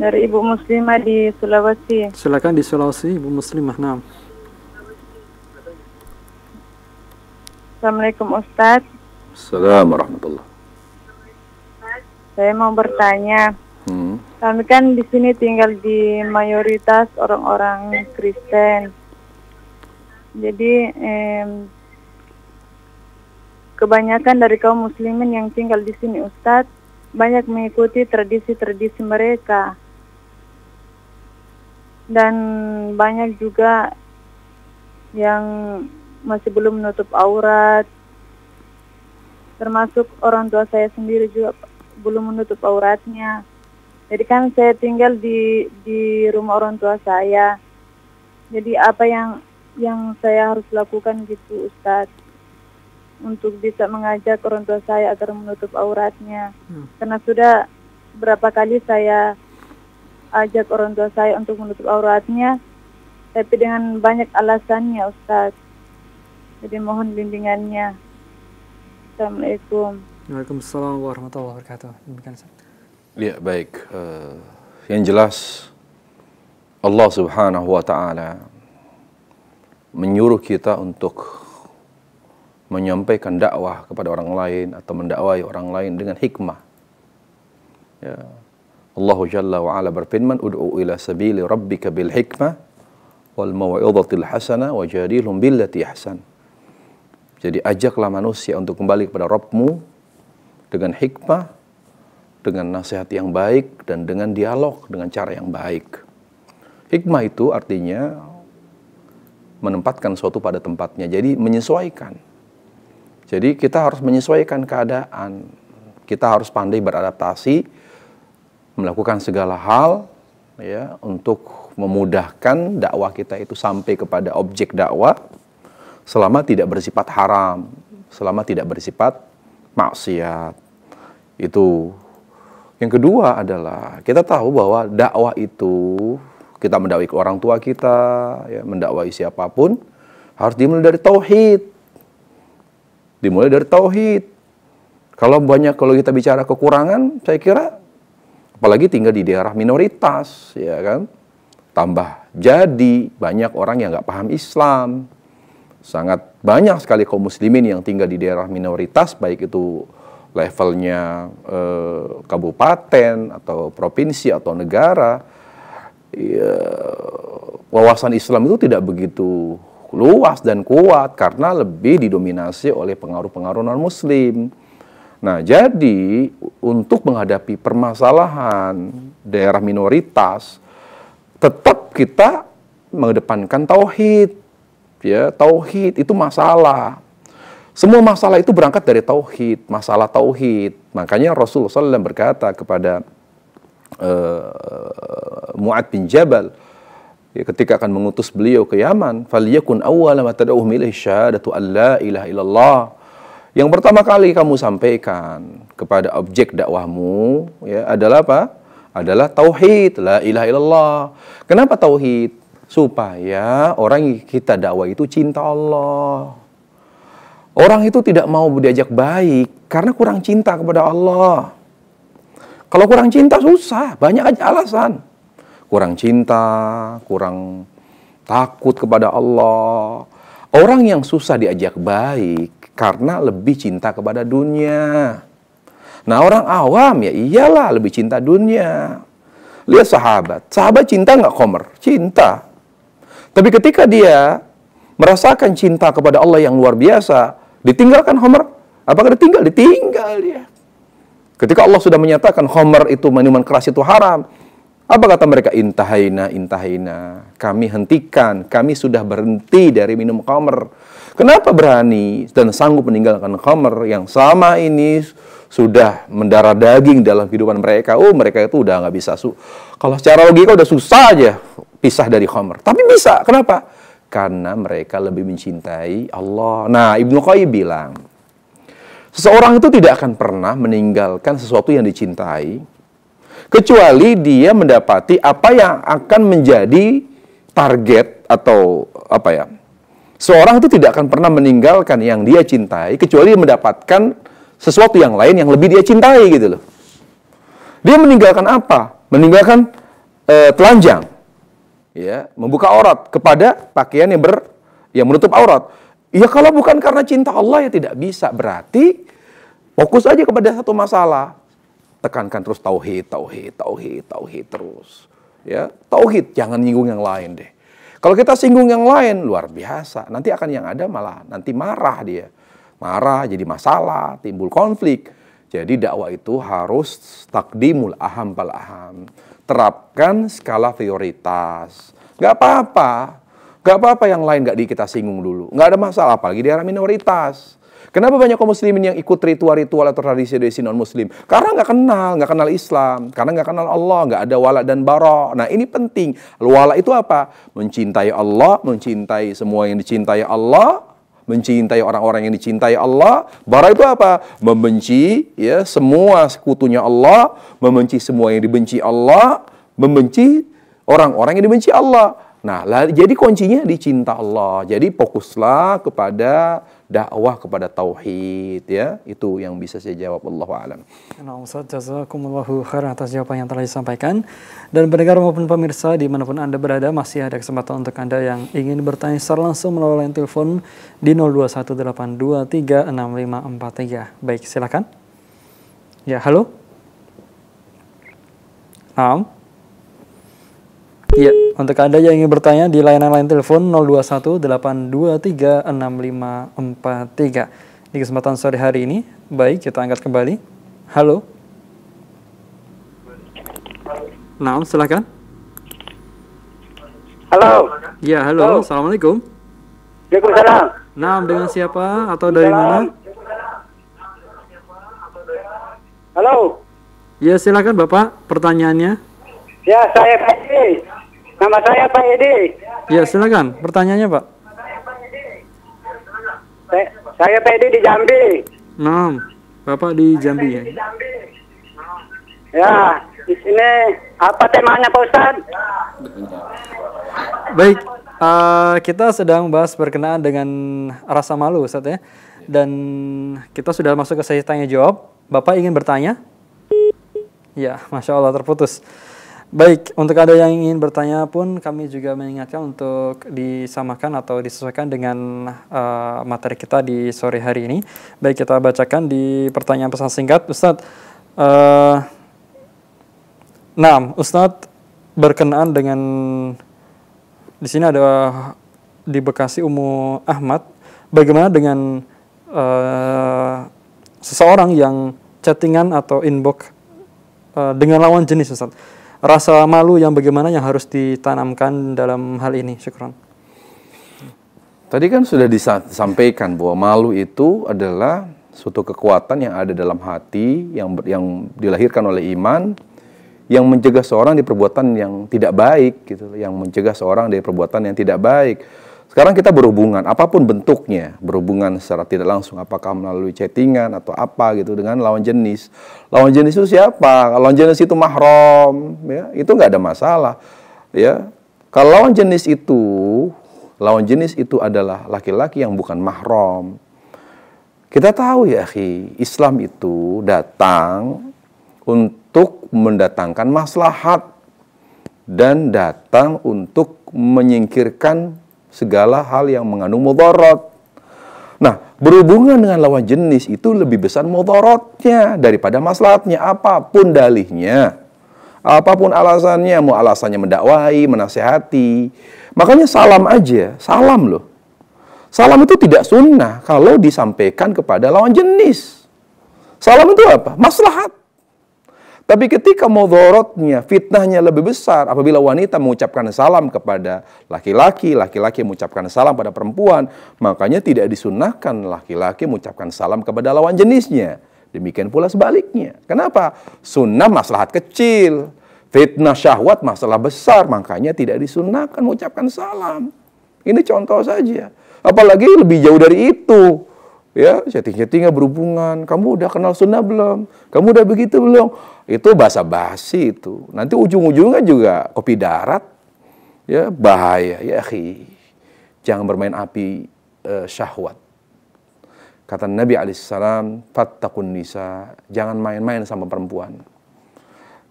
dari Ibu Muslimah di Sulawesi. Silakan di Sulawesi, Ibu Muslimah. Nah. Assalamualaikum Ustaz. Assalamualaikum warahmatullahi Saya mau bertanya. Hmm. Kami kan di sini tinggal di mayoritas orang-orang Kristen. Jadi eh, kebanyakan dari kaum muslimin yang tinggal di sini Ustadz banyak mengikuti tradisi-tradisi mereka dan banyak juga yang masih belum menutup aurat termasuk orang tua saya sendiri juga belum menutup auratnya jadi kan saya tinggal di di rumah orang tua saya jadi apa yang yang saya harus lakukan gitu Ustadz untuk bisa mengajak orang tua saya agar menutup auratnya hmm. karena sudah berapa kali saya ajak orang tua saya untuk menutup auratnya, tapi dengan banyak alasannya Ustaz. Jadi mohon bimbingannya. Assalamualaikum. Waalaikumsalam warahmatullahi wabarakatuh. Demikian Ya, baik. Uh, yang jelas Allah Subhanahu wa taala menyuruh kita untuk menyampaikan dakwah kepada orang lain atau mendakwai orang lain dengan hikmah. Ya, Allah Jalla wa Ala berfirman, "Ud'u ila sabili rabbika bil hikmah wal mau'izatil hasanah wa jadilhum billati ahsan." Jadi ajaklah manusia untuk kembali kepada Rabbmu dengan hikmah, dengan nasihat yang baik dan dengan dialog dengan cara yang baik. Hikmah itu artinya menempatkan suatu pada tempatnya. Jadi menyesuaikan. Jadi kita harus menyesuaikan keadaan. Kita harus pandai beradaptasi melakukan segala hal ya untuk memudahkan dakwah kita itu sampai kepada objek dakwah selama tidak bersifat haram, selama tidak bersifat maksiat. Itu yang kedua adalah kita tahu bahwa dakwah itu kita mendakwai ke orang tua kita, ya, mendakwai siapapun harus dimulai dari tauhid. Dimulai dari tauhid. Kalau banyak kalau kita bicara kekurangan, saya kira apalagi tinggal di daerah minoritas, ya kan? Tambah jadi banyak orang yang nggak paham Islam, sangat banyak sekali kaum muslimin yang tinggal di daerah minoritas, baik itu levelnya eh, kabupaten atau provinsi atau negara. Ya, wawasan Islam itu tidak begitu luas dan kuat karena lebih didominasi oleh pengaruh-pengaruh non-muslim Nah, jadi untuk menghadapi permasalahan daerah minoritas, tetap kita mengedepankan tauhid. Ya, tauhid itu masalah. Semua masalah itu berangkat dari tauhid, masalah tauhid. Makanya Rasulullah SAW berkata kepada uh, Mu'ad bin Jabal, ya, ketika akan mengutus beliau ke Yaman, "Falyakun awwala ma tad'uhum ilaihi syahadatu an la ilaha illallah." Yang pertama kali kamu sampaikan kepada objek dakwahmu ya adalah apa? Adalah tauhid, la ilaha illallah. Kenapa tauhid? Supaya orang yang kita dakwah itu cinta Allah. Orang itu tidak mau diajak baik karena kurang cinta kepada Allah. Kalau kurang cinta susah, banyak aja alasan. Kurang cinta, kurang takut kepada Allah. Orang yang susah diajak baik karena lebih cinta kepada dunia. Nah orang awam ya iyalah lebih cinta dunia. Lihat sahabat, sahabat cinta nggak komer? Cinta. Tapi ketika dia merasakan cinta kepada Allah yang luar biasa, ditinggalkan Homer. Apakah ditinggal? Ditinggal dia. Ketika Allah sudah menyatakan Homer itu minuman keras itu haram, apa kata mereka? Intahaina, intahaina. Kami hentikan, kami sudah berhenti dari minum khamr. Kenapa berani dan sanggup meninggalkan khomer yang sama ini sudah mendarah daging dalam kehidupan mereka. Oh, mereka itu udah nggak bisa. Su Kalau secara logika udah susah aja pisah dari khomer, Tapi bisa. Kenapa? Karena mereka lebih mencintai Allah. Nah, Ibnu Qayyim bilang, seseorang itu tidak akan pernah meninggalkan sesuatu yang dicintai kecuali dia mendapati apa yang akan menjadi target atau apa ya? Seorang itu tidak akan pernah meninggalkan yang dia cintai kecuali mendapatkan sesuatu yang lain yang lebih dia cintai gitu loh. Dia meninggalkan apa? Meninggalkan e, telanjang, ya, membuka aurat kepada pakaian yang ber yang menutup aurat. Ya kalau bukan karena cinta Allah ya tidak bisa. Berarti fokus aja kepada satu masalah. Tekankan terus tauhid, tauhid, tauhid, tauhid terus. Ya, tauhid jangan nyinggung yang lain deh. Kalau kita singgung yang lain, luar biasa. Nanti akan yang ada malah nanti marah dia. Marah, jadi masalah, timbul konflik. Jadi dakwah itu harus takdimul aham pal aham. Terapkan skala prioritas. Gak apa-apa. Gak apa-apa yang lain gak di kita singgung dulu. Gak ada masalah, apalagi di era minoritas. Kenapa banyak kaum muslimin yang ikut ritual-ritual atau tradisi-tradisi non-muslim? Karena nggak kenal, nggak kenal Islam, karena nggak kenal Allah, nggak ada wala dan bara. Nah ini penting. Wala itu apa? Mencintai Allah, mencintai semua yang dicintai Allah, mencintai orang-orang yang dicintai Allah. Bara itu apa? Membenci ya semua sekutunya Allah, membenci semua yang dibenci Allah, membenci orang-orang yang dibenci Allah. Nah, jadi kuncinya dicinta Allah. Jadi fokuslah kepada dakwah kepada tauhid ya. Itu yang bisa saya jawab Allah alam. Nah, jazakumullahu khairan atas jawaban yang telah disampaikan. Dan pendengar maupun pemirsa dimanapun Anda berada masih ada kesempatan untuk Anda yang ingin bertanya secara langsung melalui line telepon di 0218236543. Baik, silakan. Ya, halo. Nah. Iya, untuk Anda yang ingin bertanya di layanan lain telepon 021 823 6543. Di kesempatan sore hari ini, baik kita angkat kembali. Halo. Nah, silakan. Halo. Ya, halo. halo. Assalamualaikum. Waalaikumsalam. Nah, dengan siapa atau dari mana? Halo. Ya, silakan Bapak pertanyaannya. Ya, saya Pak Nama saya Pak Edi. Ya, silakan. Pertanyaannya, Pak. Saya, saya Pak Edi di Jambi. Nah, Bapak di Jambi ya. Ya, di sini apa temanya Pak Ustaz? Baik, uh, kita sedang bahas berkenaan dengan rasa malu Ustaz ya. Dan kita sudah masuk ke sesi tanya jawab. Bapak ingin bertanya? Ya, Masya Allah terputus. Baik, untuk ada yang ingin bertanya pun kami juga mengingatkan untuk disamakan atau disesuaikan dengan uh, materi kita di sore hari ini. Baik, kita bacakan di pertanyaan pesan singkat. Ustadz, uh, nah, Ustadz berkenaan dengan, di sini ada di Bekasi Umu Ahmad, bagaimana dengan uh, seseorang yang chattingan atau inbox uh, dengan lawan jenis Ustadz? rasa malu yang bagaimana yang harus ditanamkan dalam hal ini? Syukron. Tadi kan sudah disampaikan bahwa malu itu adalah suatu kekuatan yang ada dalam hati yang yang dilahirkan oleh iman yang mencegah seorang di perbuatan yang tidak baik gitu, yang mencegah seorang dari perbuatan yang tidak baik. Sekarang kita berhubungan, apapun bentuknya, berhubungan secara tidak langsung, apakah melalui chattingan atau apa gitu dengan lawan jenis. Lawan jenis itu siapa? Lawan jenis itu mahrom, ya itu nggak ada masalah, ya. Kalau lawan jenis itu, lawan jenis itu adalah laki-laki yang bukan mahrom. Kita tahu ya, akhi, Islam itu datang untuk mendatangkan maslahat dan datang untuk menyingkirkan segala hal yang mengandung mudarat. Nah, berhubungan dengan lawan jenis itu lebih besar mudaratnya daripada maslahatnya apapun dalihnya. Apapun alasannya, mau alasannya mendakwai, menasehati. Makanya salam aja, salam loh. Salam itu tidak sunnah kalau disampaikan kepada lawan jenis. Salam itu apa? Maslahat. Tapi ketika mudorotnya, fitnahnya lebih besar apabila wanita mengucapkan salam kepada laki-laki, laki-laki mengucapkan salam pada perempuan, makanya tidak disunahkan laki-laki mengucapkan salam kepada lawan jenisnya. Demikian pula sebaliknya. Kenapa? Sunnah maslahat kecil, fitnah syahwat masalah besar, makanya tidak disunahkan mengucapkan salam. Ini contoh saja. Apalagi lebih jauh dari itu ya chatting-chattingnya berhubungan. Kamu udah kenal sunnah belum? Kamu udah begitu belum? Itu bahasa basi itu. Nanti ujung-ujungnya juga kopi darat, ya bahaya ya akhi. Jangan bermain api uh, syahwat. Kata Nabi Alaihissalam, fattakun nisa, jangan main-main sama perempuan.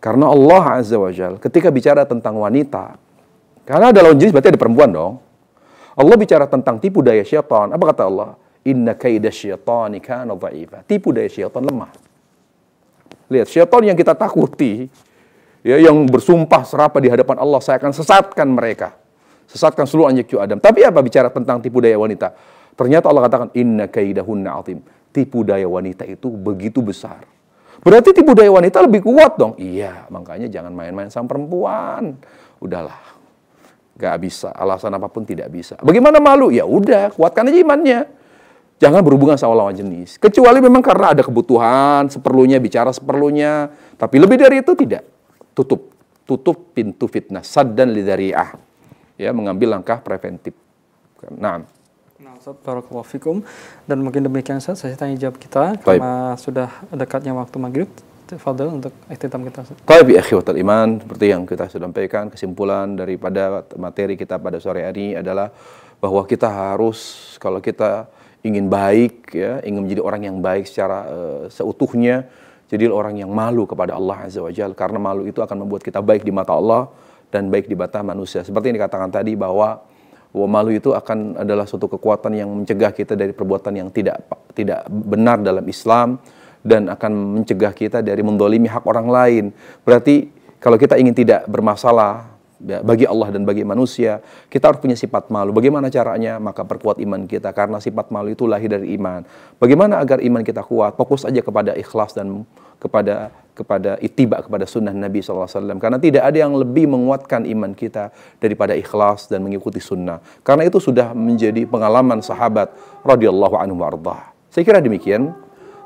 Karena Allah Azza wa Jal, ketika bicara tentang wanita, karena ada lawan jenis berarti ada perempuan dong. Allah bicara tentang tipu daya syaitan. Apa kata Allah? Inna kaida syaitani kana dha'ifa. Tipu daya syaitan lemah. Lihat, syaitan yang kita takuti, ya, yang bersumpah serapa di hadapan Allah, saya akan sesatkan mereka. Sesatkan seluruh anjak Adam. Tapi apa bicara tentang tipu daya wanita? Ternyata Allah katakan, Inna kaidahunna atim. Tipu daya wanita itu begitu besar. Berarti tipu daya wanita lebih kuat dong. Iya, makanya jangan main-main sama perempuan. Udahlah, gak bisa. Alasan apapun tidak bisa. Bagaimana malu? Ya udah, kuatkan aja imannya jangan berhubungan sama lawan jenis. Kecuali memang karena ada kebutuhan, seperlunya bicara seperlunya. Tapi lebih dari itu tidak. Tutup. Tutup pintu fitnah. Sad dan lidariah. Ya, mengambil langkah preventif. Nah, Assalamualaikum Dan mungkin demikian saya saya tanya jawab kita Taib. karena sudah dekatnya waktu maghrib. Fadl untuk ikhtitam kita. Taib ya akhiwatul iman, seperti yang kita sudah sampaikan, kesimpulan daripada materi kita pada sore hari adalah bahwa kita harus, kalau kita ingin baik, ya, ingin menjadi orang yang baik secara uh, seutuhnya. Jadi orang yang malu kepada Allah Azza wa Jal. Karena malu itu akan membuat kita baik di mata Allah dan baik di mata manusia. Seperti yang dikatakan tadi bahwa bahwa malu itu akan adalah suatu kekuatan yang mencegah kita dari perbuatan yang tidak tidak benar dalam Islam dan akan mencegah kita dari mendolimi hak orang lain. Berarti kalau kita ingin tidak bermasalah Ya, bagi Allah dan bagi manusia. Kita harus punya sifat malu. Bagaimana caranya? Maka perkuat iman kita karena sifat malu itu lahir dari iman. Bagaimana agar iman kita kuat? Fokus aja kepada ikhlas dan kepada kepada itiba kepada sunnah Nabi SAW. Karena tidak ada yang lebih menguatkan iman kita daripada ikhlas dan mengikuti sunnah. Karena itu sudah menjadi pengalaman sahabat radhiyallahu anhu Saya kira demikian.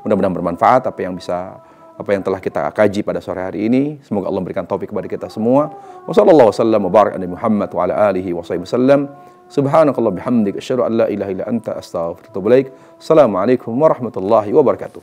Mudah-mudahan bermanfaat apa yang bisa apa yang telah kita kaji pada sore hari ini. Semoga Allah memberikan topik kepada kita semua. Wassalamualaikum warahmatullahi wabarakatuh. barak ala Muhammad wa ala alihi wa sahbihi Subhanakallah bihamdik asyhadu an la ilaha illa anta astaghfiruka Assalamualaikum warahmatullahi wabarakatuh.